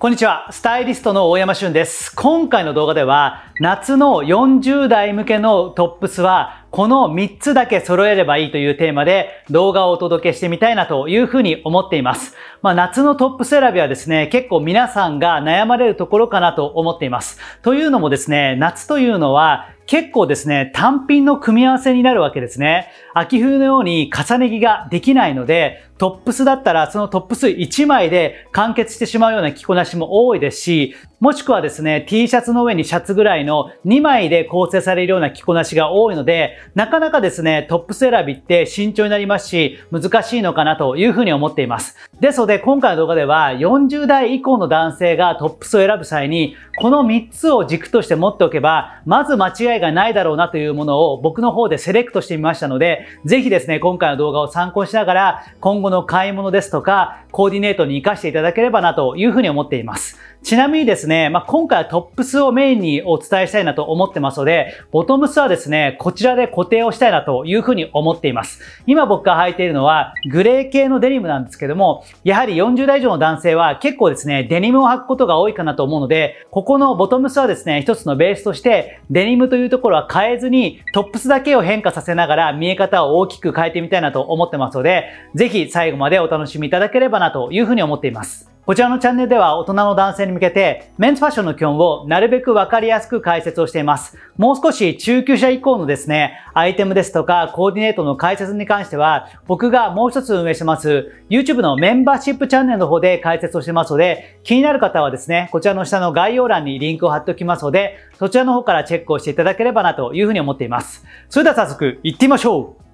こんにちは。スタイリストの大山俊です。今回の動画では、夏の40代向けのトップスは、この3つだけ揃えればいいというテーマで動画をお届けしてみたいなというふうに思っています。まあ、夏のトップス選びはですね、結構皆さんが悩まれるところかなと思っています。というのもですね、夏というのは結構ですね、単品の組み合わせになるわけですね。秋冬のように重ね着ができないので、トップスだったらそのトップス1枚で完結してしまうような着こなしも多いですし、もしくはですね、T シャツの上にシャツぐらいの2枚で構成されるような着こなしが多いので、なかなかですね、トップス選びって慎重になりますし、難しいのかなというふうに思っています。ですので、今回の動画では40代以降の男性がトップスを選ぶ際に、この3つを軸として持っておけば、まず間違いがないだろうなというものを僕の方でセレクトしてみましたので、ぜひですね、今回の動画を参考しながら、今後の買い物ですとか、コーディネートに活かしていただければなというふうに思っています。ちなみにですね、まあ、今回はトップスをメインにお伝えしたいなと思ってますので、ボトムスはですね、こちらで固定をしたいなというふうに思っています。今僕が履いているのは、グレー系のデニムなんですけども、やはり40代以上の男性は結構ですね、デニムを履くことが多いかなと思うので、ここのボトムスはですね、一つのベースとして、デニムというところは変えずに、トップスだけを変化させながら見え方を大きく変えてみたいなと思ってますので、ぜひ最後までお楽しみいただければなというふうに思っています。こちらのチャンネルでは大人の男性に向けてメンズファッションの基本をなるべくわかりやすく解説をしています。もう少し中級者以降のですね、アイテムですとかコーディネートの解説に関しては僕がもう一つ運営してます YouTube のメンバーシップチャンネルの方で解説をしてますので気になる方はですね、こちらの下の概要欄にリンクを貼っておきますのでそちらの方からチェックをしていただければなというふうに思っています。それでは早速行ってみましょう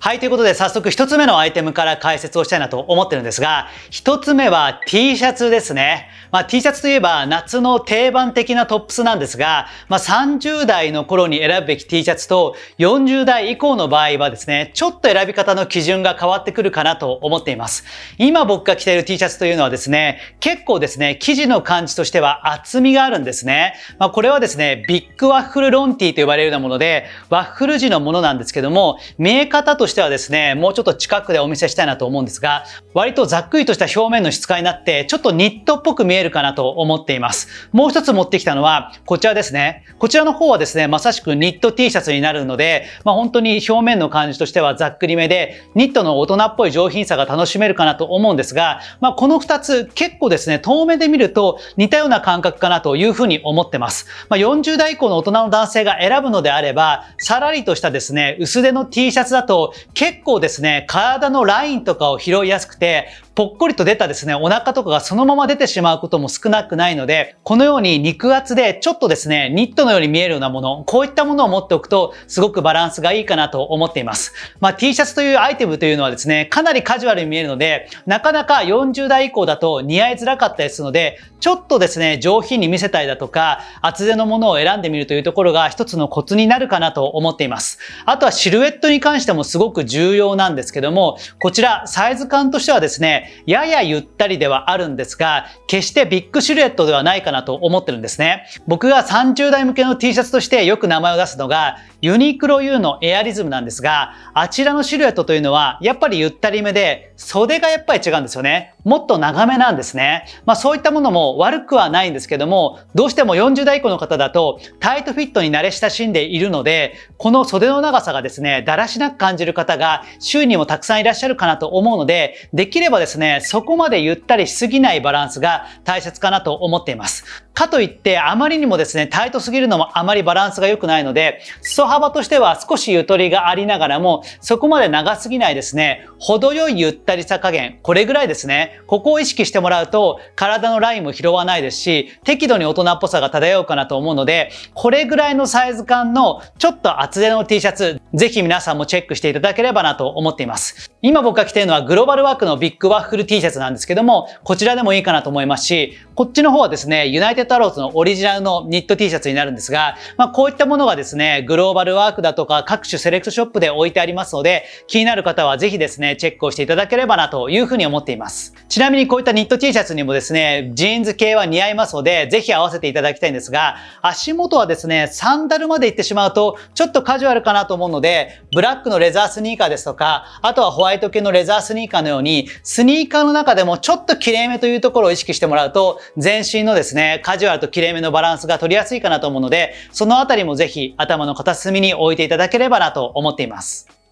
はい、ということで早速1つ目のアイテムから解説をしたいなと思ってるんですが、1つ目は T シャツですね。まあ、T シャツといえば夏の定番的なトップスなんですが、まあ、30代の頃に選ぶべき T シャツと40代以降の場合はですね、ちょっと選び方の基準が変わってくるかなと思っています。今僕が着ている T シャツというのはですね、結構ですね、生地の感じとしては厚みがあるんですね。まあ、これはですね、ビッグワッフルロンティーと呼ばれるようなもので、ワッフル地のものなんですけども、見え方としてはですね、もうちょっと近くでお見せしたいなと思うんですが、割とざっくりとした表面の質感になって、ちょっとニットっぽく見えるるかなと思っています。もう一つ持ってきたのは、こちらですね。こちらの方はですね、まさしくニット T シャツになるので、まあ、本当に表面の感じとしてはざっくりめで、ニットの大人っぽい上品さが楽しめるかなと思うんですが、まあ、この2つ結構ですね、遠目で見ると似たような感覚かなというふうに思ってます。まあ、40代以降の大人の男性が選ぶのであれば、さらりとしたですね、薄手の T シャツだと結構ですね、体のラインとかを拾いやすくて、ぽっこりと出たですね、お腹とかがそのまま出てしまうことも少なくないので、このように肉厚でちょっとですね、ニットのように見えるようなもの、こういったものを持っておくと、すごくバランスがいいかなと思っています。まあ、T シャツというアイテムというのはですね、かなりカジュアルに見えるので、なかなか40代以降だと似合いづらかったりするので、ちょっとですね、上品に見せたりだとか、厚手のものを選んでみるというところが一つのコツになるかなと思っています。あとはシルエットに関してもすごく重要なんですけども、こちらサイズ感としてはですね、ややゆったりではあるんですが、決してビッグシルエットではないかなと思ってるんですね。僕が30代向けの T シャツとしてよく名前を出すのが、ユニクロ U のエアリズムなんですが、あちらのシルエットというのは、やっぱりゆったりめで、袖がやっぱり違うんですよね。もっと長めなんですね。まあそういったものも悪くはないんですけども、どうしても40代以降の方だと、タイトフィットに慣れ親しんでいるので、この袖の長さがですね、だらしなく感じる方が、周囲にもたくさんいらっしゃるかなと思うので、できればですねですね、そこまでゆったりしすぎないバランスが大切かなと思っています。かといって、あまりにもですね、タイトすぎるのもあまりバランスが良くないので、裾幅としては少しゆとりがありながらも、そこまで長すぎないですね、程よいゆったりさ加減、これぐらいですね、ここを意識してもらうと、体のラインも拾わないですし、適度に大人っぽさが漂うかなと思うので、これぐらいのサイズ感のちょっと厚手の T シャツ、ぜひ皆さんもチェックしていただければなと思っています。今僕が着ているのはグローバルワークのビッグワッフル T シャツなんですけども、こちらでもいいかなと思いますし、こっちの方はですね、ユナイテ太郎のオリジナルのニット T シャツになるんですが、まあ、こういったものがですね、グローバルワークだとか各種セレクトショップで置いてありますので、気になる方はぜひですね、チェックをしていただければなというふうに思っています。ちなみにこういったニット T シャツにもですね、ジーンズ系は似合いますので、ぜひ合わせていただきたいんですが、足元はですね、サンダルまで行ってしまうと、ちょっとカジュアルかなと思うので、ブラックのレザースニーカーですとか、あとはホワイト系のレザースニーカーのように、スニーカーの中でもちょっと綺麗めというところを意識してもらうと、全身のですね、カカジュアルときれいめのバランスが取りやすいかなと思うので、そのあたりもぜひ頭の片隅に置いていただければなと思っています。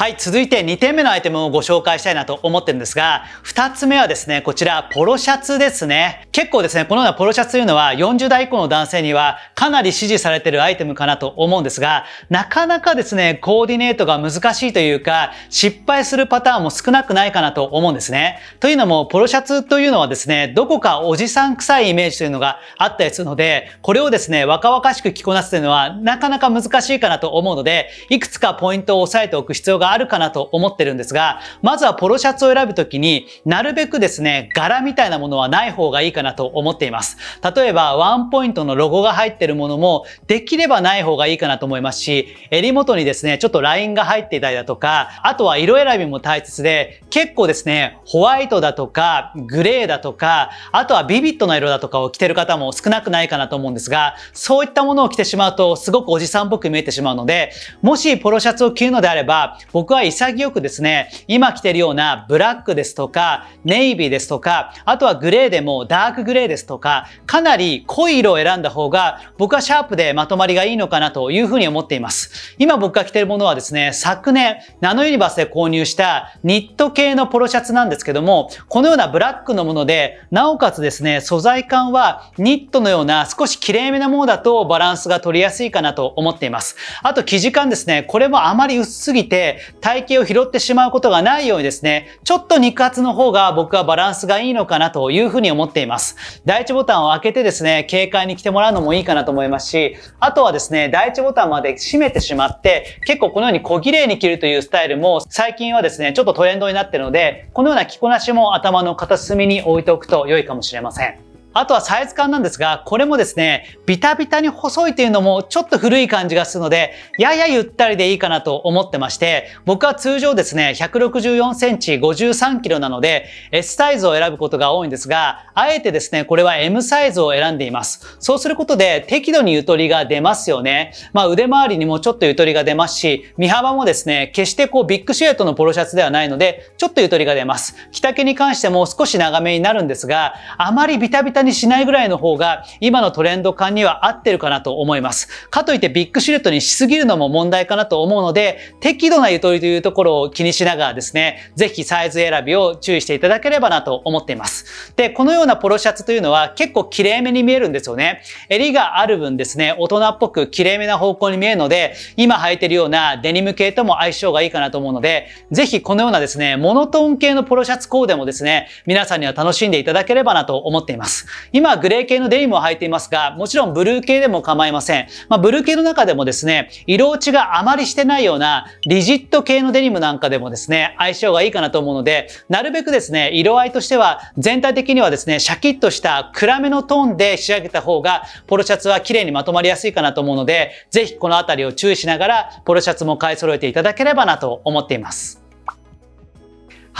はい、続いて2点目のアイテムをご紹介したいなと思ってるんですが、2つ目はですね、こちら、ポロシャツですね。結構ですね、このようなポロシャツというのは40代以降の男性にはかなり支持されてるアイテムかなと思うんですが、なかなかですね、コーディネートが難しいというか、失敗するパターンも少なくないかなと思うんですね。というのも、ポロシャツというのはですね、どこかおじさん臭いイメージというのがあったりするので、これをですね、若々しく着こなすというのはなかなか難しいかなと思うので、いくつかポイントを押さえておく必要があるかなと思ってるんですが、まずはポロシャツを選ぶときに、なるべくですね、柄みたいなものはない方がいいかなと思っています。例えば、ワンポイントのロゴが入ってるものも、できればない方がいいかなと思いますし、襟元にですね、ちょっとラインが入っていたりだとか、あとは色選びも大切で、結構ですね、ホワイトだとか、グレーだとか、あとはビビットな色だとかを着てる方も少なくないかなと思うんですが、そういったものを着てしまうと、すごくおじさんっぽく見えてしまうので、もしポロシャツを着るのであれば、僕は潔くですね、今着てるようなブラックですとか、ネイビーですとか、あとはグレーでもダークグレーですとか、かなり濃い色を選んだ方が、僕はシャープでまとまりがいいのかなというふうに思っています。今僕が着てるものはですね、昨年、ナノユニバースで購入したニット系のポロシャツなんですけども、このようなブラックのもので、なおかつですね、素材感はニットのような少しきれいめなものだとバランスが取りやすいかなと思っています。あと生地感ですね、これもあまり薄すぎて、体型を拾ってしまうことがないようにですね、ちょっと肉厚の方が僕はバランスがいいのかなというふうに思っています。第1ボタンを開けてですね、警戒に来てもらうのもいいかなと思いますし、あとはですね、第1ボタンまで閉めてしまって、結構このように小綺麗に着るというスタイルも最近はですね、ちょっとトレンドになってるので、このような着こなしも頭の片隅に置いておくと良いかもしれません。あとはサイズ感なんですが、これもですね、ビタビタに細いというのもちょっと古い感じがするので、ややゆったりでいいかなと思ってまして、僕は通常ですね、164センチ53キロなので、S サイズを選ぶことが多いんですが、あえてですね、これは M サイズを選んでいます。そうすることで適度にゆとりが出ますよね。まあ腕周りにもちょっとゆとりが出ますし、身幅もですね、決してこうビッグシュエットのポロシャツではないので、ちょっとゆとりが出ます。着丈に関しても少し長めになるんですが、あまりビタビタ型にしないぐらいの方が今のトレンド感には合ってるかなと思います。かといってビッグシルエットにしすぎるのも問題かなと思うので、適度なゆとりというところを気にしながらですね、ぜひサイズ選びを注意していただければなと思っています。で、このようなポロシャツというのは結構綺麗めに見えるんですよね。襟がある分ですね、大人っぽく綺麗めな方向に見えるので、今履いてるようなデニム系とも相性がいいかなと思うので、ぜひこのようなですね、モノトーン系のポロシャツコーデもですね、皆さんには楽しんでいただければなと思っています。今、グレー系のデニムを履いていますが、もちろんブルー系でも構いません。まあ、ブルー系の中でもですね、色落ちがあまりしてないようなリジット系のデニムなんかでもですね、相性がいいかなと思うので、なるべくですね、色合いとしては全体的にはですね、シャキッとした暗めのトーンで仕上げた方が、ポロシャツは綺麗にまとまりやすいかなと思うので、ぜひこのあたりを注意しながら、ポロシャツも買い揃えていただければなと思っています。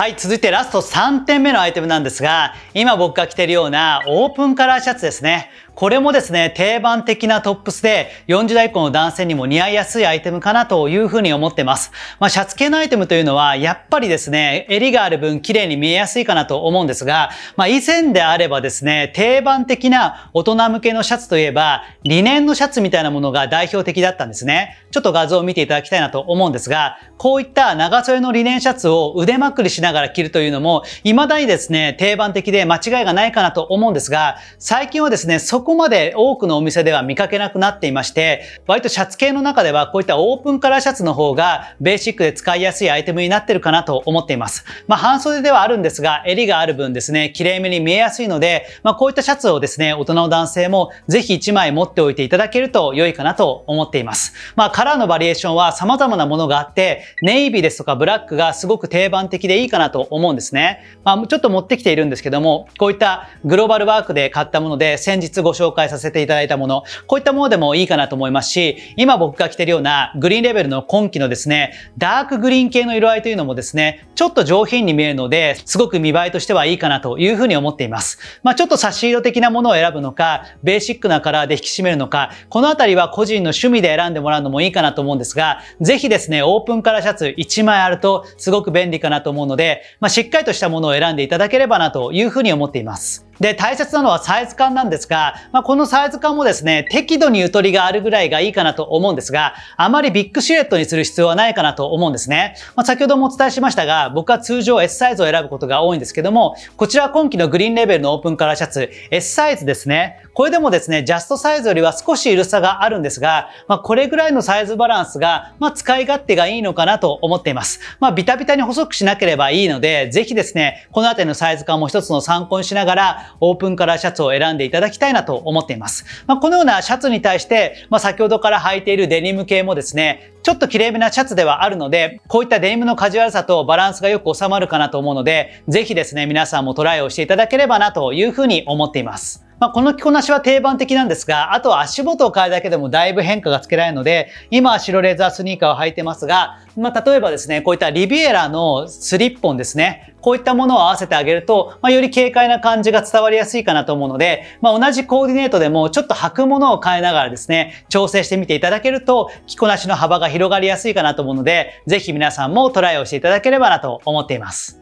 はい、続いてラスト3点目のアイテムなんですが、今僕が着てるようなオープンカラーシャツですね。これもですね、定番的なトップスで40代以降の男性にも似合いやすいアイテムかなというふうに思ってます。まあ、シャツ系のアイテムというのは、やっぱりですね、襟がある分綺麗に見えやすいかなと思うんですが、まあ、以前であればですね、定番的な大人向けのシャツといえば、リネンのシャツみたいなものが代表的だったんですね。ちょっと画像を見ていただきたいなと思うんですが、こういった長袖のリネンシャツを腕まくりしながら着るというのも、未だにですね、定番的で間違いがないかなと思うんですが、最近はですね、そこここまで多くのお店では見かけなくなっていまして、割とシャツ系の中ではこういったオープンカラーシャツの方がベーシックで使いやすいアイテムになってるかなと思っています。まあ、半袖ではあるんですが、襟がある分ですね、綺麗めに見えやすいので、まあ、こういったシャツをですね、大人の男性もぜひ1枚持っておいていただけると良いかなと思っています。まあ、カラーのバリエーションは様々なものがあって、ネイビーですとかブラックがすごく定番的でいいかなと思うんですね。まあ、ちょっと持ってきているんですけども、こういったグローバルワークで買ったもので、先日ごご紹介させていただいたもの、こういったものでもいいかなと思いますし、今僕が着てるようなグリーンレベルの今季のですね、ダークグリーン系の色合いというのもですね、ちょっと上品に見えるので、すごく見栄えとしてはいいかなというふうに思っています。まあ、ちょっと差し色的なものを選ぶのか、ベーシックなカラーで引き締めるのか、このあたりは個人の趣味で選んでもらうのもいいかなと思うんですが、ぜひですね、オープンカラーシャツ1枚あるとすごく便利かなと思うので、まあ、しっかりとしたものを選んでいただければなというふうに思っています。で、大切なのはサイズ感なんですが、まあ、このサイズ感もですね、適度にゆとりがあるぐらいがいいかなと思うんですが、あまりビッグシルエットにする必要はないかなと思うんですね。まあ、先ほどもお伝えしましたが、僕は通常 S サイズを選ぶことが多いんですけども、こちら今期のグリーンレベルのオープンカラーシャツ、S サイズですね。これでもですね、ジャストサイズよりは少し緩さがあるんですが、まあ、これぐらいのサイズバランスが、まあ、使い勝手がいいのかなと思っています。まあ、ビタビタに細くしなければいいので、ぜひですね、この辺りのサイズ感も一つの参考にしながら、オープンカラーシャツを選んでいただきたいなと思っています。まあ、このようなシャツに対して、まあ、先ほどから履いているデニム系もですね、ちょっと綺麗めなシャツではあるので、こういったデニムのカジュアルさとバランスがよく収まるかなと思うので、ぜひですね、皆さんもトライをしていただければなというふうに思っています。まあ、この着こなしは定番的なんですが、あとは足元を変えるだけでもだいぶ変化がつけられるので、今は白レザースニーカーを履いてますが、まあ、例えばですね、こういったリビエラのスリッポンですね、こういったものを合わせてあげると、まあ、より軽快な感じが伝わりやすいかなと思うので、まあ、同じコーディネートでもちょっと履くものを変えながらですね、調整してみていただけると、着こなしの幅が広がりやすいかなと思うので、ぜひ皆さんもトライをしていただければなと思っています。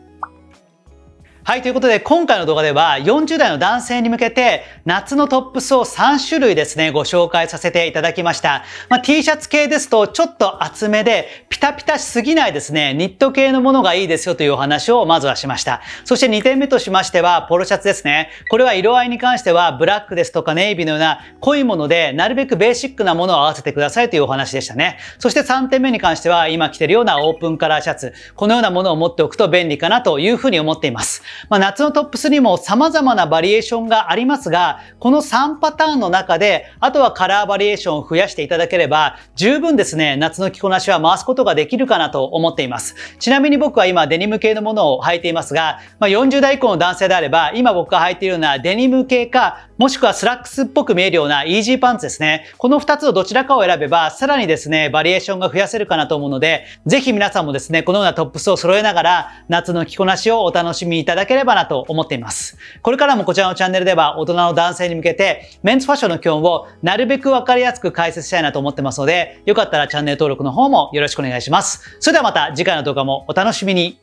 はい、ということで今回の動画では40代の男性に向けて夏のトップスを3種類ですね、ご紹介させていただきました。まあ、T シャツ系ですとちょっと厚めでピタピタしすぎないですね、ニット系のものがいいですよというお話をまずはしました。そして2点目としましてはポロシャツですね。これは色合いに関してはブラックですとかネイビーのような濃いものでなるべくベーシックなものを合わせてくださいというお話でしたね。そして3点目に関しては今着てるようなオープンカラーシャツ、このようなものを持っておくと便利かなというふうに思っています。まあ、夏のトップスにも様々なバリエーションがありますが、この3パターンの中で、あとはカラーバリエーションを増やしていただければ、十分ですね、夏の着こなしは回すことができるかなと思っています。ちなみに僕は今デニム系のものを履いていますが、まあ、40代以降の男性であれば、今僕が履いているようなデニム系か、もしくはスラックスっぽく見えるようなイージーパンツですね。この2つをどちらかを選べば、さらにですね、バリエーションが増やせるかなと思うので、ぜひ皆さんもですね、このようなトップスを揃えながら、夏の着こなしをお楽しみいただければなと思っています。これからもこちらのチャンネルでは大人の男性に向けてメンズファッションの基本をなるべくわかりやすく解説したいなと思ってますので、よかったらチャンネル登録の方もよろしくお願いします。それではまた次回の動画もお楽しみに。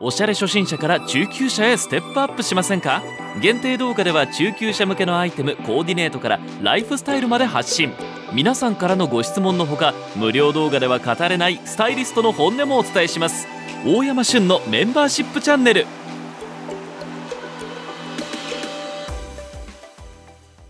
おしゃれ初心者から中級者へステップアップしませんか限定動画では中級者向けのアイテムコーディネートからライフスタイルまで発信皆さんからのご質問のほか無料動画では語れないスタイリストの本音もお伝えします大山旬のメンバーシップチャンネル